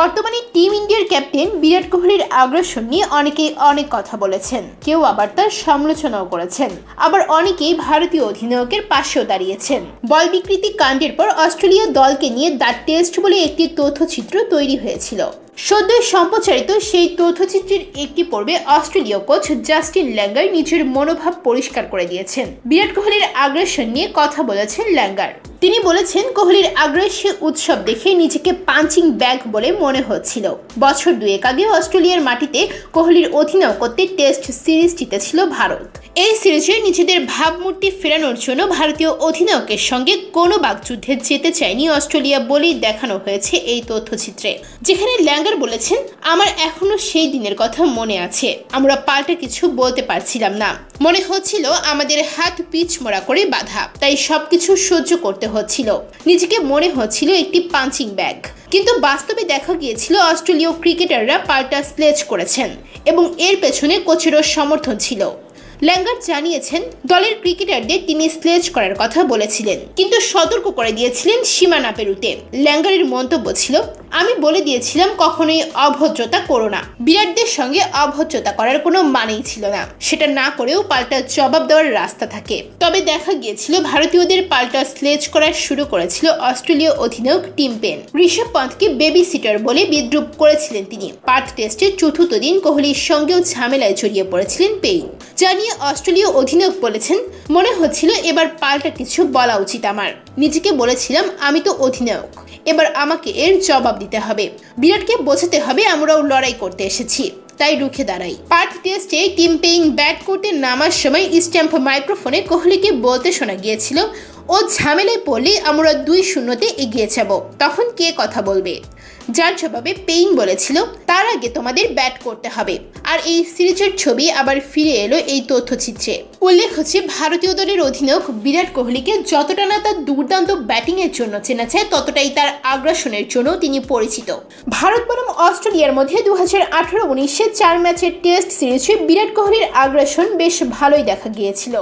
বর্তমানে টিম ইন্ডিয়ার ক্যাপ্টেন বিরাট কোহলির আগ্রাসন নিয়ে অনেকেই অনেক কথা বলেছেন কেউ আবার তার সমালোচনাও করেছেন আবার অনেকেই ভারতীয় অধিনায়কের পাশেও দাঁড়িয়েছেন বল বিকৃতি কাণ্ডের পর অস্ট্রেলীয় দলকে নিয়ে দ্য টেস্ট বলে একটি তথ্যচিত্র তৈরি হয়েছিল সদ্য সম্প্রচারিত সেই তথ্যচিত্রের একটি পর্বে অস্ট্রেলীয় কোচ জাস্টিন ল্যাঙ্গার নিজের মনোভাব পরিষ্কার করে দিয়েছেন বিরাট কোহলির আগ্রাসন নিয়ে কথা বলেছেন ল্যাঙ্গার তিনি বলেছেন কোহলির আগ্রাসী উৎসব দেখে নিজেকে পাঞ্চিং ব্যাগ বলে মনে হচ্ছিল বছর দুয়েক আগে অস্ট্রেলিয়ার মাটিতে কোহলির অধিনায়কত্বে টেস্ট সিরিজ জিতেছিল ভারত এই সিরিজে নিজেদের ভাবমূর্তি ফেরানোর জন্য ভারতীয় অধিনায়কের সঙ্গে কোনো বাগযুদ্ধে যেতে চায়নি অস্ট্রেলিয়া বলেই দেখানো হয়েছে এই তথ্যচিত্রে যেখানে ল্যাঙ্গার হায়দার বলেছেন আমার এখনো সেই দিনের কথা মনে আছে আমরা পাল্টে কিছু বলতে পারছিলাম না মনে হচ্ছিল আমাদের হাত পিচ মরা করে বাধা তাই সবকিছু সহ্য করতে হচ্ছিল নিজেকে মনে হচ্ছিল একটি পাঞ্চিং ব্যাগ কিন্তু বাস্তবে দেখা গিয়েছিল অস্ট্রেলীয় ক্রিকেটাররা পাল্টা স্লেজ করেছেন এবং এর পেছনে কোচেরও সমর্থন ছিল ল্যাঙ্গার জানিয়েছেন দলের ক্রিকেটারদের তিনি স্লেজ করার কথা বলেছিলেন কিন্তু সতর্ক করে দিয়েছিলেন সীমানা পেরুতে ল্যাঙ্গারের মন্তব্য ছিল আমি বলে দিয়েছিলাম কখনোই অভদ্রতা করো না বিরাটদের সঙ্গে অভদ্রতা করার কোনো মানেই ছিল না সেটা না করেও পাল্টা জবাব দেওয়ার রাস্তা থাকে তবে দেখা গিয়েছিল ভারতীয়দের পাল্টা স্লেজ করা শুরু করেছিল অস্ট্রেলীয় অধিনায়ক টিম পেন ঋষভ পন্থকে বেবি সিটার বলে বিদ্রুপ করেছিলেন তিনি পার্থ টেস্টের চতুর্থ দিন কোহলির সঙ্গেও ঝামেলায় জড়িয়ে পড়েছিলেন পেইন জানিয়ে অস্ট্রেলীয় অধিনায়ক বলেছেন মনে হচ্ছিল এবার পাল্টা কিছু বলা উচিত আমার নিজেকে বলেছিলাম আমি তো অধিনায়ক এবার আমাকে এর জবাব দিতে হবে বিরাটকে বোঝাতে হবে আমরাও লড়াই করতে এসেছি তাই রুখে দাঁড়াই পার্থ টেস্টে টিম পেইং ব্যাট করতে নামার সময় স্ট্যাম্প মাইক্রোফোনে কোহলিকে বলতে শোনা গিয়েছিল ও ঝামেলায় পড়লে আমরা দুই শূন্যতে এগিয়ে যাব তখন কে কথা বলবে যার জবাবে পেইন বলেছিল তার আগে তোমাদের ব্যাট করতে হবে আর এই সিরিজের ছবি আবার ফিরে এলো এই তথ্যচিত্রে উল্লেখ হচ্ছে ভারতীয় দলের অধিনায়ক বিরাট কোহলিকে যতটা না তার দুর্দান্ত ব্যাটিংয়ের জন্য চেনা যায় ততটাই তার আগ্রাসনের জন্য তিনি পরিচিত ভারত বনাম অস্ট্রেলিয়ার মধ্যে দু হাজার আঠারো উনিশে চার ম্যাচের টেস্ট সিরিজে বিরাট কোহলির আগ্রাসন বেশ ভালোই দেখা গিয়েছিল